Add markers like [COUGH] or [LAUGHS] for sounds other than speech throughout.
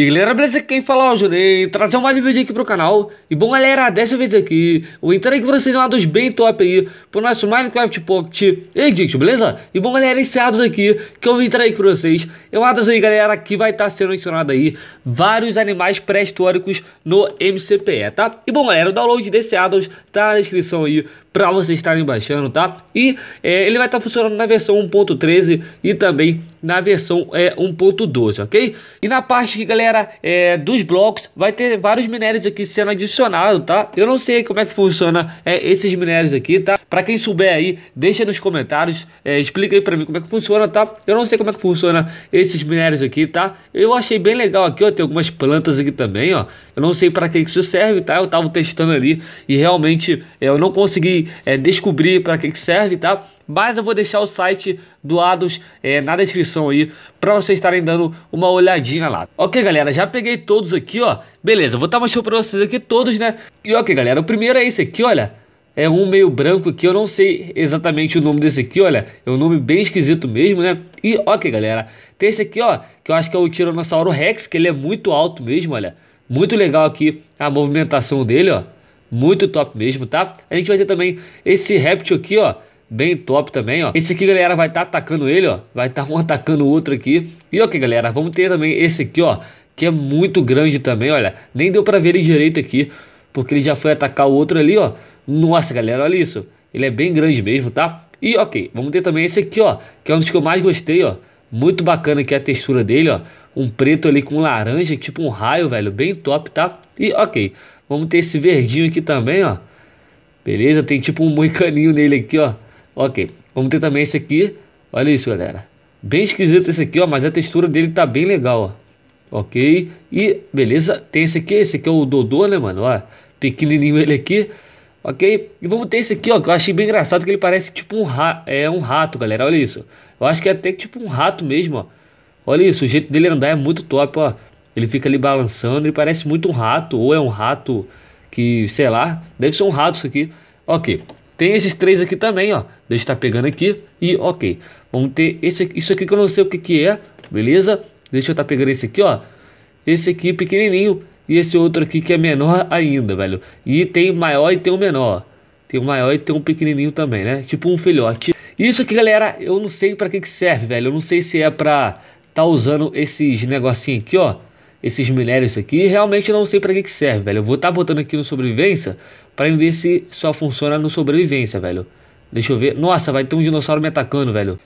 E galera, beleza? Quem fala é o Junei, trazendo mais um vídeo aqui pro canal. E bom galera, dessa vez aqui, eu entrei aqui pra vocês é dos bem top aí, pro nosso Minecraft Pocket Edict, beleza? E bom galera, esse ados aqui, que eu vim entrar aqui pra vocês, é um ados aí galera, que vai estar tá sendo adicionado aí, vários animais pré-históricos no MCPE, tá? E bom galera, o download desse ados tá na descrição aí, para vocês estarem baixando, tá? E é, ele vai estar tá funcionando na versão 1.13 e também na versão é, 1.12, ok? E na parte que galera galera é, dos blocos vai ter vários minérios aqui sendo adicionado, tá? Eu não sei como é que funciona é, esses minérios aqui, tá? Para quem souber aí, deixa nos comentários, é, explica aí para mim como é que funciona, tá? Eu não sei como é que funciona esses minérios aqui, tá? Eu achei bem legal aqui, ó, tem algumas plantas aqui também, ó. Eu não sei para que isso serve, tá? Eu tava testando ali e realmente é, eu não consegui é, descobrir para que que serve, tá? mas eu vou deixar o site do Ados é, na descrição aí para vocês estarem dando uma olhadinha lá. Ok, galera, já peguei todos aqui, ó. Beleza, vou estar tá mostrando para vocês aqui todos, né? E ok, galera, o primeiro é esse aqui, olha. É um meio branco aqui, eu não sei exatamente o nome desse aqui, olha. É um nome bem esquisito mesmo, né? E ok, galera, tem esse aqui, ó, que eu acho que é o Tiranossauro Rex, que ele é muito alto mesmo, olha. Muito legal aqui a movimentação dele, ó. Muito top mesmo, tá? A gente vai ter também esse réptil aqui, ó. Bem top também, ó. Esse aqui, galera, vai estar tá atacando ele, ó. Vai estar tá um atacando o outro aqui. E ok, galera, vamos ter também esse aqui, ó. Que é muito grande também, olha. Nem deu pra ver ele direito aqui. Porque ele já foi atacar o outro ali, ó. Nossa, galera, olha isso. Ele é bem grande mesmo, tá? E ok, vamos ter também esse aqui, ó. Que é um dos que eu mais gostei, ó. Muito bacana aqui a textura dele, ó. Um preto ali com laranja, tipo um raio, velho. Bem top, tá? E ok, vamos ter esse verdinho aqui também, ó. Beleza? Tem tipo um [LAUGHS] moicaninho nele aqui, ó. Ok, vamos ter também esse aqui. Olha isso, galera. Bem esquisito esse aqui, ó, mas a textura dele tá bem legal, ó. Ok? E, beleza, tem esse aqui, esse aqui é o Dodô, né, mano? Ó, pequenininho ele aqui, ok? E vamos ter esse aqui, ó, que eu achei bem engraçado, que ele parece tipo um, ra é, um rato, galera, olha isso. Eu acho que é até tipo um rato mesmo, ó. Olha isso, o jeito dele andar é muito top, ó. Ele fica ali balançando, ele parece muito um rato, ou é um rato que, sei lá, deve ser um rato isso aqui. Ok, tem esses três aqui também, ó. Deixa eu estar tá pegando aqui e ok. Vamos ter esse, isso aqui que eu não sei o que, que é, beleza? Deixa eu estar tá pegando esse aqui, ó. Esse aqui pequenininho e esse outro aqui que é menor ainda, velho. E tem maior e tem um menor. Tem um maior e tem um pequenininho também, né? Tipo um filhote. Isso aqui, galera, eu não sei para que, que serve, velho. Eu não sei se é pra tá usando esses negocinho aqui, ó esses minérios aqui. Realmente não sei para que, que serve, velho. Eu vou estar tá botando aqui no sobrevivência para ver se só funciona no sobrevivência, velho. Deixa eu ver. Nossa, vai ter um dinossauro me atacando, velho.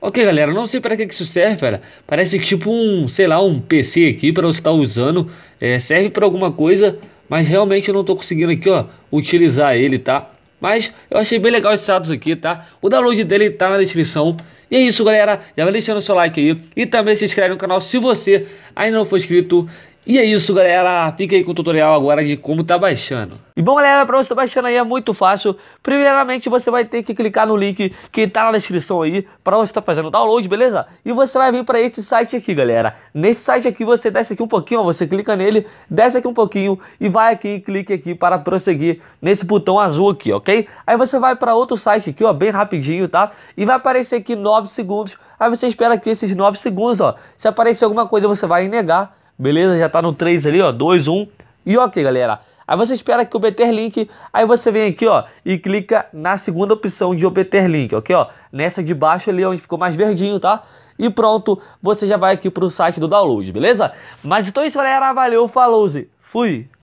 Ok, galera, não sei para que, que isso serve, velho. Parece tipo um, sei lá, um PC aqui para você estar tá usando. É, serve para alguma coisa, mas realmente eu não estou conseguindo aqui, ó, utilizar ele, tá? Mas eu achei bem legal esses dados aqui, tá? O download dele tá na descrição. E é isso, galera. Já vai deixando o seu like aí. E também se inscreve no canal se você ainda não for inscrito. E é isso, galera. Fica aí com o tutorial agora de como tá baixando. E bom, galera, para você tá baixando aí é muito fácil. Primeiramente, você vai ter que clicar no link que tá na descrição aí para você tá fazendo o download, beleza? E você vai vir para esse site aqui, galera. Nesse site aqui, você desce aqui um pouquinho, ó, você clica nele, desce aqui um pouquinho e vai aqui e clique aqui para prosseguir nesse botão azul aqui, ok? Aí você vai para outro site aqui, ó, bem rapidinho, tá? E vai aparecer aqui 9 segundos. Aí você espera aqui esses 9 segundos, ó. Se aparecer alguma coisa, você vai negar Beleza? Já tá no 3 ali, ó. 2, 1. E ok, galera. Aí você espera que obter link. Aí você vem aqui, ó, e clica na segunda opção de obter link, ok? Ó, nessa de baixo ali, onde ficou mais verdinho, tá? E pronto, você já vai aqui pro site do download, beleza? Mas então é isso, galera. Valeu, falou, -se. fui!